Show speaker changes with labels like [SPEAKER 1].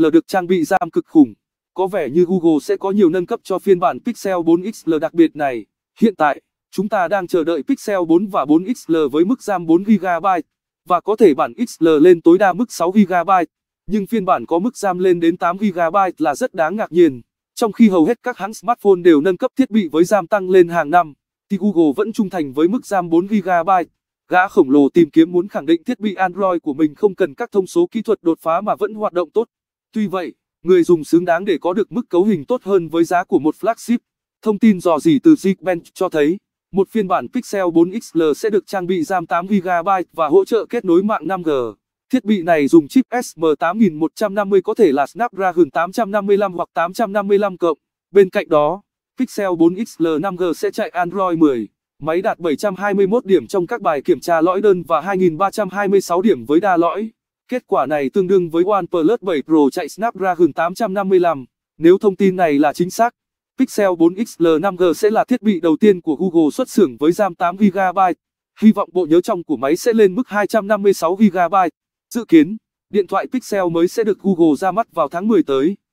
[SPEAKER 1] L được trang bị RAM cực khủng. Có vẻ như Google sẽ có nhiều nâng cấp cho phiên bản Pixel 4XL đặc biệt này. Hiện tại, chúng ta đang chờ đợi Pixel 4 và 4XL với mức RAM 4GB và có thể bản XL lên tối đa mức 6GB, nhưng phiên bản có mức RAM lên đến 8GB là rất đáng ngạc nhiên. Trong khi hầu hết các hãng smartphone đều nâng cấp thiết bị với RAM tăng lên hàng năm, thì Google vẫn trung thành với mức RAM 4GB. Gã khổng lồ tìm kiếm muốn khẳng định thiết bị Android của mình không cần các thông số kỹ thuật đột phá mà vẫn hoạt động tốt. Tuy vậy, người dùng xứng đáng để có được mức cấu hình tốt hơn với giá của một flagship. Thông tin dò dỉ từ Geekbench cho thấy, một phiên bản Pixel 4 XL sẽ được trang bị RAM 8GB và hỗ trợ kết nối mạng 5G. Thiết bị này dùng chip SM8150 có thể là Snapdragon 855 hoặc 855 cộng. Bên cạnh đó, Pixel 4 XL 5G sẽ chạy Android 10. Máy đạt 721 điểm trong các bài kiểm tra lõi đơn và 2326 điểm với đa lõi. Kết quả này tương đương với OnePlus 7 Pro chạy Snapdragon 855. Nếu thông tin này là chính xác, Pixel 4XL 5G sẽ là thiết bị đầu tiên của Google xuất xưởng với RAM 8GB. Hy vọng bộ nhớ trong của máy sẽ lên mức 256GB. Dự kiến, điện thoại Pixel mới sẽ được Google ra mắt vào tháng 10 tới.